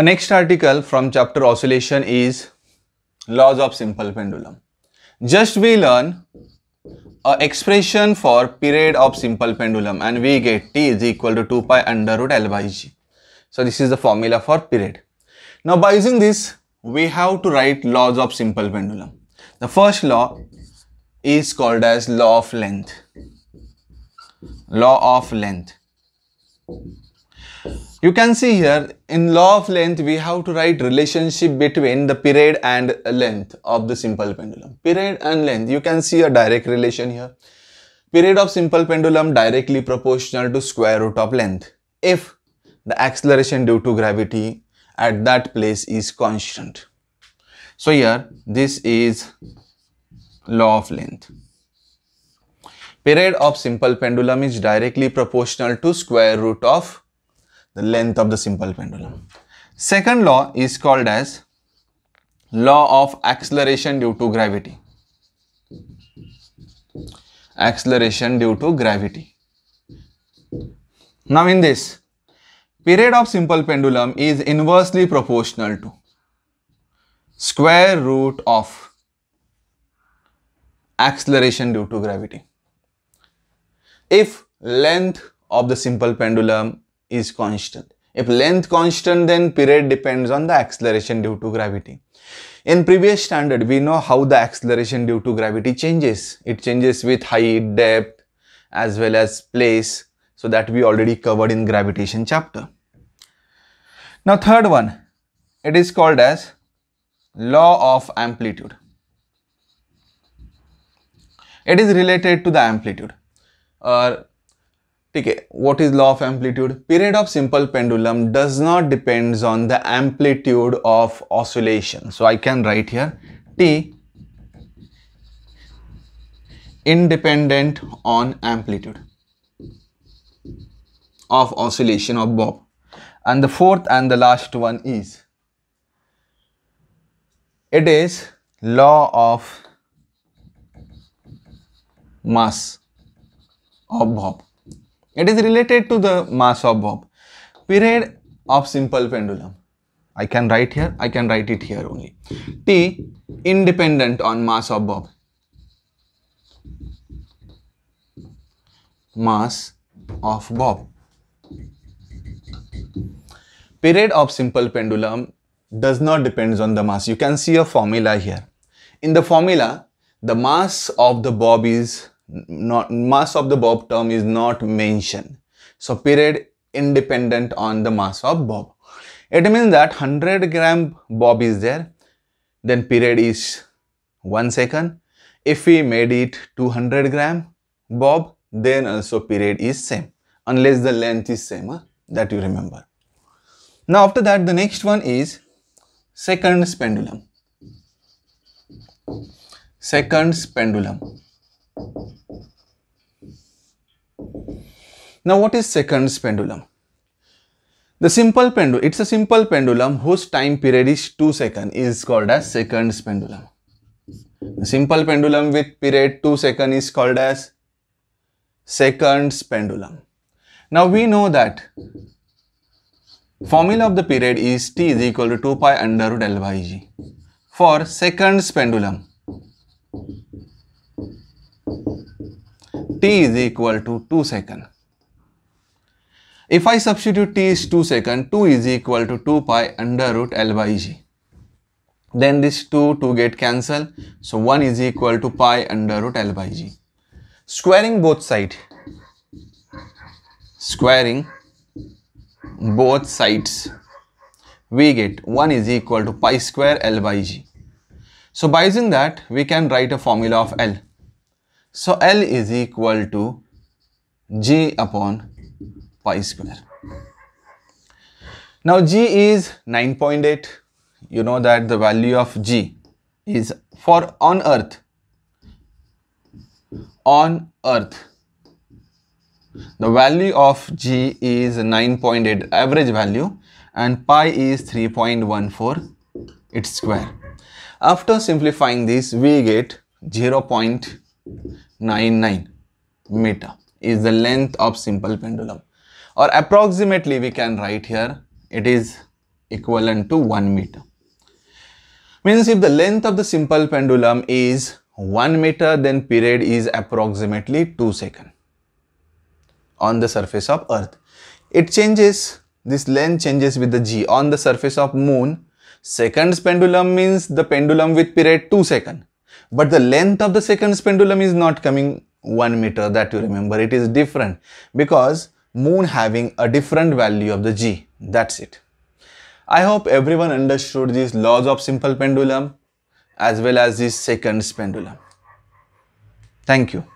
A next article from chapter oscillation is laws of simple pendulum. Just we learn a expression for period of simple pendulum and we get t is equal to 2 pi under root L by g. So this is the formula for period. Now by using this we have to write laws of simple pendulum. The first law is called as law of length. Law of length. You can see here in law of length we have to write relationship between the period and length of the simple pendulum. Period and length you can see a direct relation here. Period of simple pendulum directly proportional to square root of length if the acceleration due to gravity at that place is constant. So here this is law of length. Period of simple pendulum is directly proportional to square root of the length of the simple pendulum. Second law is called as law of acceleration due to gravity. Acceleration due to gravity. Now in this, period of simple pendulum is inversely proportional to square root of acceleration due to gravity. If length of the simple pendulum is constant. If length constant, then period depends on the acceleration due to gravity. In previous standard, we know how the acceleration due to gravity changes. It changes with height, depth, as well as place. So that we already covered in gravitation chapter. Now third one, it is called as law of amplitude. It is related to the amplitude. Uh, ठीक है what is law of amplitude period of simple pendulum does not depends on the amplitude of oscillation so I can write here T independent on amplitude of oscillation of bob and the fourth and the last one is it is law of mass of bob it is related to the mass of bob. Period of simple pendulum. I can write here, I can write it here only. T independent on mass of bob. Mass of bob. Period of simple pendulum does not depends on the mass. You can see a formula here. In the formula, the mass of the bob is not mass of the bob term is not mentioned. So period independent on the mass of bob. It means that 100 gram bob is there, then period is 1 second. If we made it 200 gram bob, then also period is same, unless the length is same, huh? that you remember. Now after that, the next one is seconds pendulum. Seconds pendulum. Now what is seconds pendulum? The simple pendulum, it's a simple pendulum whose time period is 2 seconds is called as seconds pendulum. The simple pendulum with period 2 seconds is called as seconds pendulum. Now we know that formula of the period is t is equal to 2 pi under root L by g for seconds pendulum t is equal to 2 second. If I substitute t is 2 second, 2 is equal to 2 pi under root L by G. Then this 2, 2 get cancel. So 1 is equal to pi under root L by G. Squaring both side. Squaring both sides. We get 1 is equal to pi square L by G. So by using that, we can write a formula of L. So L is equal to G upon pi square. Now G is 9.8. You know that the value of G is for on earth. On earth. The value of G is 9.8 average value and pi is 3.14 its square. After simplifying this we get 0.0 99 meter is the length of simple pendulum or approximately we can write here it is equivalent to 1 meter means if the length of the simple pendulum is 1 meter then period is approximately 2 second on the surface of earth it changes this length changes with the g on the surface of moon seconds pendulum means the pendulum with period 2 second but the length of the second pendulum is not coming 1 meter that you remember it is different because moon having a different value of the g that's it i hope everyone understood these laws of simple pendulum as well as this second pendulum thank you